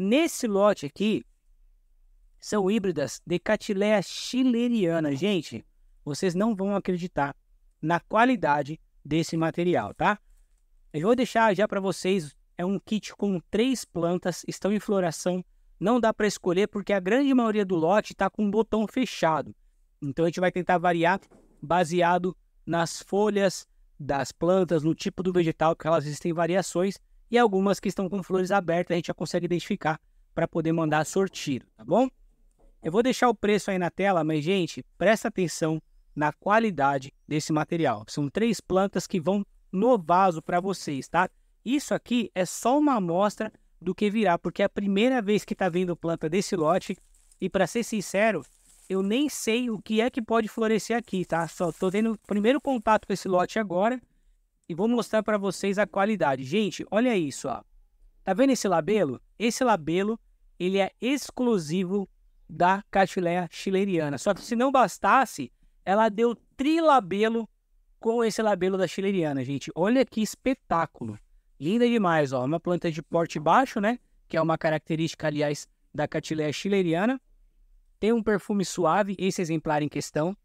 Nesse lote aqui, são híbridas de Catileia chileriana. Gente, vocês não vão acreditar na qualidade desse material, tá? Eu vou deixar já para vocês, é um kit com três plantas, estão em floração, não dá para escolher porque a grande maioria do lote está com um botão fechado. Então a gente vai tentar variar baseado nas folhas das plantas, no tipo do vegetal, porque elas existem variações e algumas que estão com flores abertas, a gente já consegue identificar para poder mandar sortir, tá bom? Eu vou deixar o preço aí na tela, mas gente, presta atenção na qualidade desse material. São três plantas que vão no vaso para vocês, tá? Isso aqui é só uma amostra do que virá, porque é a primeira vez que está vindo planta desse lote e para ser sincero, eu nem sei o que é que pode florescer aqui, tá? Só estou tendo primeiro contato com esse lote agora e vou mostrar para vocês a qualidade. Gente, olha isso, ó. Tá vendo esse labelo? Esse labelo, ele é exclusivo da Catiléa chileriana. Só que se não bastasse, ela deu trilabelo com esse labelo da chileriana, gente. Olha que espetáculo. Linda demais, ó. Uma planta de porte baixo, né? Que é uma característica, aliás, da Catiléa chileriana. Tem um perfume suave, esse exemplar em questão.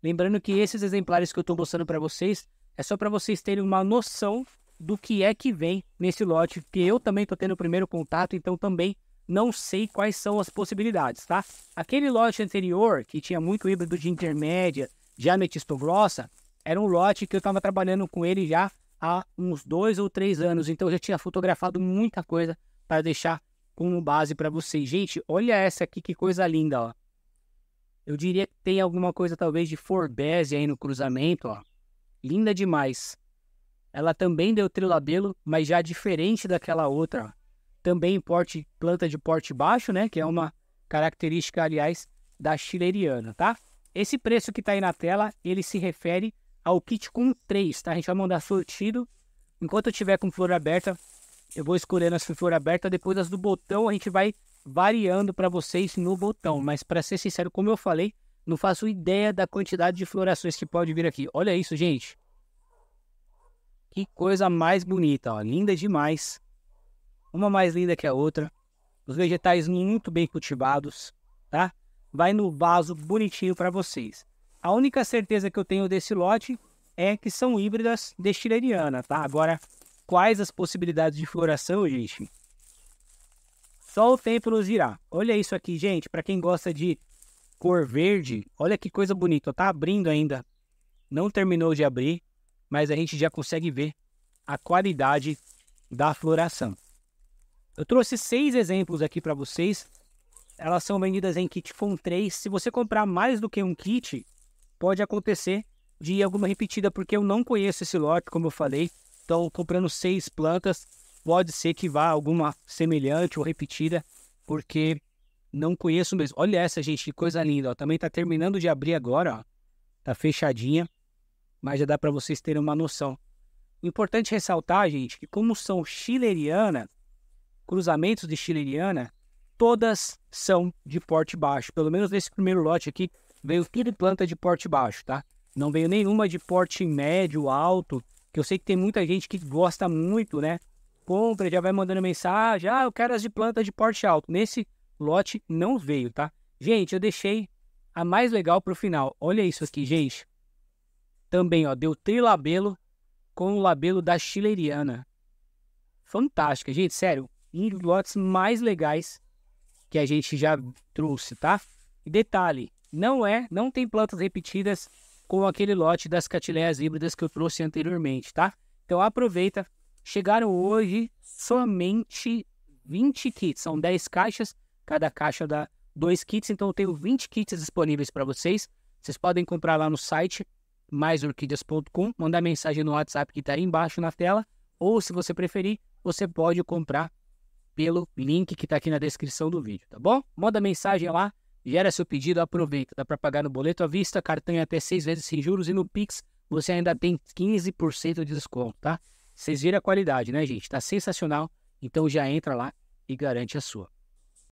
Lembrando que esses exemplares que eu estou mostrando para vocês é só para vocês terem uma noção do que é que vem nesse lote, que eu também estou tendo o primeiro contato, então também não sei quais são as possibilidades, tá? Aquele lote anterior, que tinha muito híbrido de intermédia, de ametista grossa, era um lote que eu estava trabalhando com ele já há uns dois ou três anos, então eu já tinha fotografado muita coisa para deixar como base para vocês. Gente, olha essa aqui, que coisa linda, ó. Eu diria que tem alguma coisa talvez de Forbese aí no cruzamento, ó linda demais. Ela também deu trilabelo, mas já diferente daquela outra. Também porte, planta de porte baixo, né? Que é uma característica, aliás, da chileriana, tá? Esse preço que está aí na tela, ele se refere ao kit com 3, tá? A gente vai mandar sortido. Enquanto eu tiver com flor aberta, eu vou escolhendo as flor aberta, depois as do botão a gente vai variando para vocês no botão. Mas para ser sincero, como eu falei, não faço ideia da quantidade de florações que pode vir aqui. Olha isso, gente. Que coisa mais bonita, ó. linda demais. Uma mais linda que a outra. Os vegetais muito bem cultivados, tá? Vai no vaso bonitinho para vocês. A única certeza que eu tenho desse lote é que são híbridas destileriana, tá? Agora, quais as possibilidades de floração, gente? Só o tempo nos dirá. Olha isso aqui, gente. Para quem gosta de cor verde. Olha que coisa bonita, tá abrindo ainda. Não terminou de abrir, mas a gente já consegue ver a qualidade da floração. Eu trouxe seis exemplos aqui para vocês. Elas são vendidas em kit FON 3. Se você comprar mais do que um kit, pode acontecer de ir alguma repetida, porque eu não conheço esse lote, como eu falei. Então, comprando seis plantas, pode ser que vá alguma semelhante ou repetida, porque não conheço mesmo. Olha essa, gente, que coisa linda. Ó. Também tá terminando de abrir agora, ó. Tá fechadinha, mas já dá para vocês terem uma noção. Importante ressaltar, gente, que como são chileriana, cruzamentos de chileriana, todas são de porte baixo. Pelo menos nesse primeiro lote aqui, veio tudo planta de porte baixo, tá? Não veio nenhuma de porte médio, alto, que eu sei que tem muita gente que gosta muito, né? Compra, já vai mandando mensagem, ah, eu quero as de planta de porte alto. Nesse lote não veio, tá? Gente, eu deixei a mais legal para o final. Olha isso aqui, gente. Também, ó, deu trilabelo com o labelo da chileriana. Fantástica, gente, sério. Um dos lotes mais legais que a gente já trouxe, tá? detalhe, não é, não tem plantas repetidas com aquele lote das catileias híbridas que eu trouxe anteriormente, tá? Então aproveita, chegaram hoje somente 20 kits, são 10 caixas Cada caixa dá dois kits, então eu tenho 20 kits disponíveis para vocês. Vocês podem comprar lá no site maisorquídeas.com, mandar mensagem no WhatsApp que está aí embaixo na tela, ou se você preferir, você pode comprar pelo link que está aqui na descrição do vídeo, tá bom? Manda mensagem lá, gera seu pedido, aproveita. Dá para pagar no boleto à vista, cartão é até seis vezes sem juros e no Pix você ainda tem 15% de desconto, tá? Vocês viram a qualidade, né, gente? Tá sensacional. Então já entra lá e garante a sua.